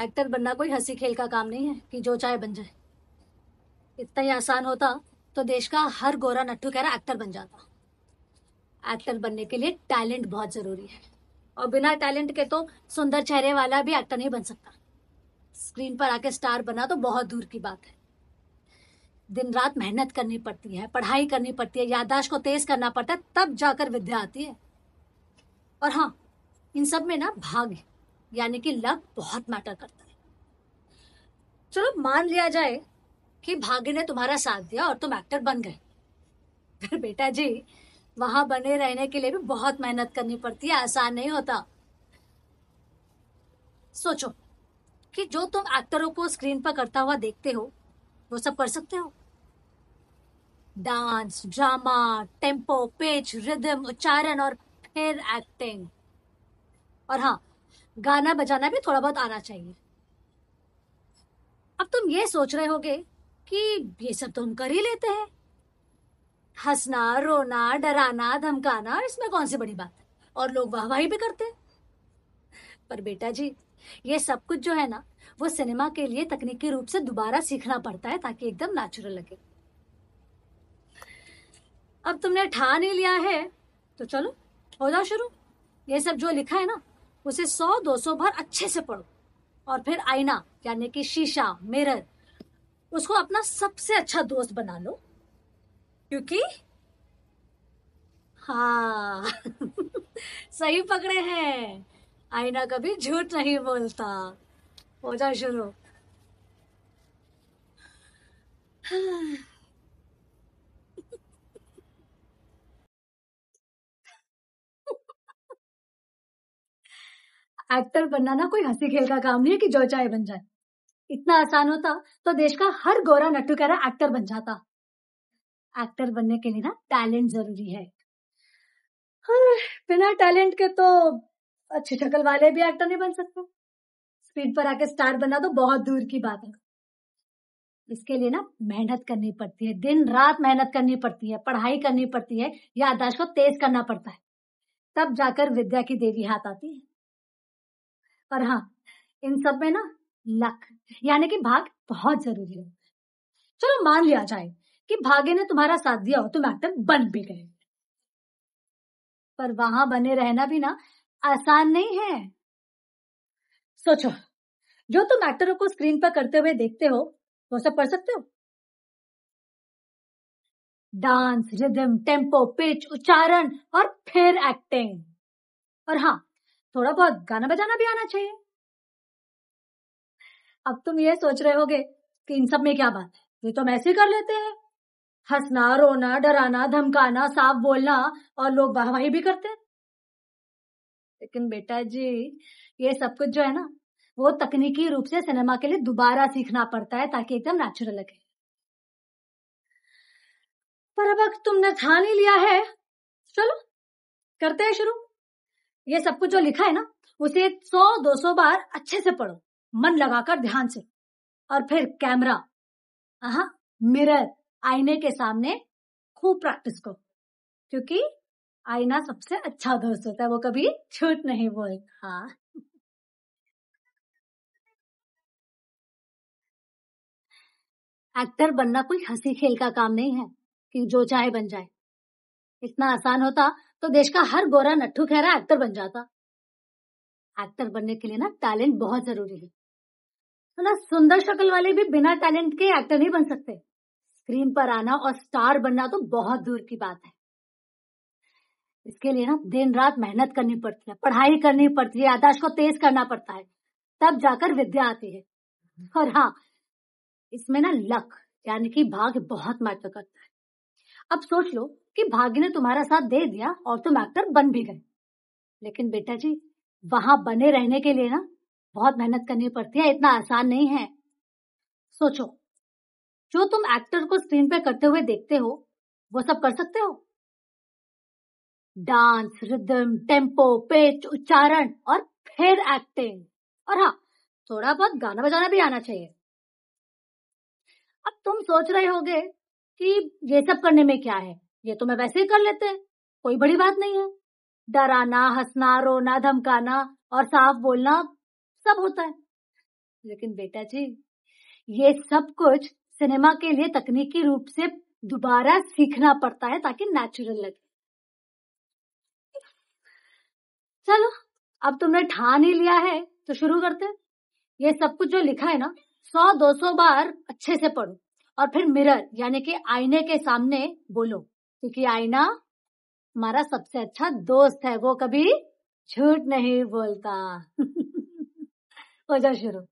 actor बनना कोई हंसी खेल का काम नहीं है कि जो चाहे बन जाए इतना ही आसान होता तो देश का हर गोरा नट्टू कह रहा एक्टर बन जाता एक्टर बनने के लिए टैलेंट बहुत ज़रूरी है और बिना टैलेंट के तो सुंदर चेहरे वाला भी एक्टर नहीं बन सकता स्क्रीन पर आके स्टार बना तो बहुत दूर की बात है दिन रात मेहनत करनी पड़ती है पढ़ाई करनी पड़ती है यादाश्त को तेज करना पड़ता है तब जाकर विद्या आती है और हाँ इन सब में ना भाग है यानी कि लक बहुत मैटर करता है चलो मान लिया जाए कि भाग्य ने तुम्हारा साथ दिया और तुम एक्टर बन गए फिर बेटा जी वहां बने रहने के लिए भी बहुत मेहनत करनी पड़ती है आसान नहीं होता सोचो कि जो तुम एक्टरों को स्क्रीन पर करता हुआ देखते हो वो सब कर सकते हो dance drama tempo pitch rhythm उच्चारण और फिर एक्टिंग और हाँ गाना बजाना भी थोड़ा बहुत आना चाहिए अब तुम ये सोच रहे होगे कि ये सब तो हम कर ही लेते हैं हंसना रोना डराना धमकाना इसमें कौन सी बड़ी बात है और लोग वाहवाही भी करते हैं पर बेटा जी ये सब कुछ जो है ना वो सिनेमा के लिए तकनीकी रूप से दोबारा सीखना पड़ता है ताकि एकदम नेचुरल लगे अब तुमने ठान ही लिया है तो चलो हो जाओ शुरू ये सब जो लिखा है ना उसे सौ दो सौ भर अच्छे से पढ़ो और फिर आईना यानी कि शीशा मिरर उसको अपना सबसे अच्छा दोस्त बना लो क्योंकि हाँ सही पकड़े हैं आईना कभी झूठ नहीं बोलता हो जाओ शुरू हाँ एक्टर बनना ना कोई हंसी खेल का काम नहीं है कि जो चाहे बन जाए इतना आसान होता तो देश का हर गोरा नट्टू कह एक्टर बन जाता एक्टर बनने के लिए ना टैलेंट जरूरी है हाँ, बिना टैलेंट के तो अच्छी शक्ल वाले भी एक्टर नहीं बन सकते स्पीड पर आके स्टार बनना तो बहुत दूर की बात है इसके लिए ना मेहनत करनी पड़ती है दिन रात मेहनत करनी पड़ती है पढ़ाई करनी पड़ती है याददाश्त को तेज करना पड़ता है तब जाकर विद्या की देवी हाथ आती है और हाँ इन सब में ना लक यानी कि भाग बहुत जरूरी है चलो मान लिया जाए कि भाग्य ने तुम्हारा साथ दिया हो तुम एक्टर बन भी गए पर वहां बने रहना भी ना आसान नहीं है सोचो जो तुम एक्टरों को स्क्रीन पर करते हुए देखते हो वो सब कर सकते हो डांस रिदम टेम्पो पिच उच्चारण और फिर एक्टिंग और हाँ थोड़ा बहुत गाना बजाना भी आना चाहिए अब तुम ये सोच रहे होगे कि इन सब में क्या बात है ये तो ऐसे कर लेते हैं हंसना रोना डराना धमकाना साफ बोलना और लोग वाहवाही भी करते हैं लेकिन बेटा जी ये सब कुछ जो है ना वो तकनीकी रूप से सिनेमा के लिए दोबारा सीखना पड़ता है ताकि एकदम नेचुरल लगे पर अब तुमने ठान ही लिया है चलो करते हैं शुरू ये सब कुछ जो लिखा है ना उसे 100-200 बार अच्छे से पढ़ो मन लगाकर ध्यान से और फिर कैमरा हाँ मिरर आईने के सामने खूब प्रैक्टिस करो क्योंकि आईना सबसे अच्छा दोस्त होता है वो कभी छूट नहीं बोल हाँ एक्टर बनना कोई हंसी खेल का काम नहीं है कि जो चाहे बन जाए इतना आसान होता तो देश का हर गोरा नट्ठू खेरा एक्टर बन जाता एक्टर बनने के लिए ना टैलेंट बहुत जरूरी है तो ना सुंदर शक्ल वाले भी बिना टैलेंट के एक्टर नहीं बन सकते स्क्रीन पर आना और स्टार बनना तो बहुत दूर की बात है इसके लिए ना दिन रात मेहनत करनी पड़ती है पढ़ाई करनी पड़ती है आदाश को तेज करना पड़ता है तब जाकर विद्या आती है और हाँ इसमें ना लक यानी कि भाग बहुत महत्व करता है अब सोच लो कि भाग्य ने तुम्हारा साथ दे दिया और तुम एक्टर बन भी गए लेकिन बेटा जी वहां बने रहने के लिए ना बहुत मेहनत करनी पड़ती है इतना आसान नहीं है सोचो जो तुम एक्टर को स्क्रीन पे करते हुए देखते हो वो सब कर सकते हो डांस रिदम टेम्पो पेच उच्चारण और फिर एक्टिंग और हाँ थोड़ा बहुत गाना बजाना भी आना चाहिए अब तुम सोच रहे होगे कि ये सब करने में क्या है ये तो मैं वैसे ही कर लेते हैं कोई बड़ी बात नहीं है डराना हंसना रोना धमकाना और साफ बोलना सब होता है लेकिन बेटा जी ये सब कुछ सिनेमा के लिए तकनीकी रूप से दोबारा सीखना पड़ता है ताकि नेचुरल लगे चलो अब तुमने ठान ही लिया है तो शुरू करते ये सब कुछ जो लिखा है ना सौ दो सौ बार अच्छे से पढ़ो और फिर मिरर यानी कि आईने के सामने बोलो क्योंकि आईना हमारा सबसे अच्छा दोस्त है वो कभी झूठ नहीं बोलता हो जाओ शुरू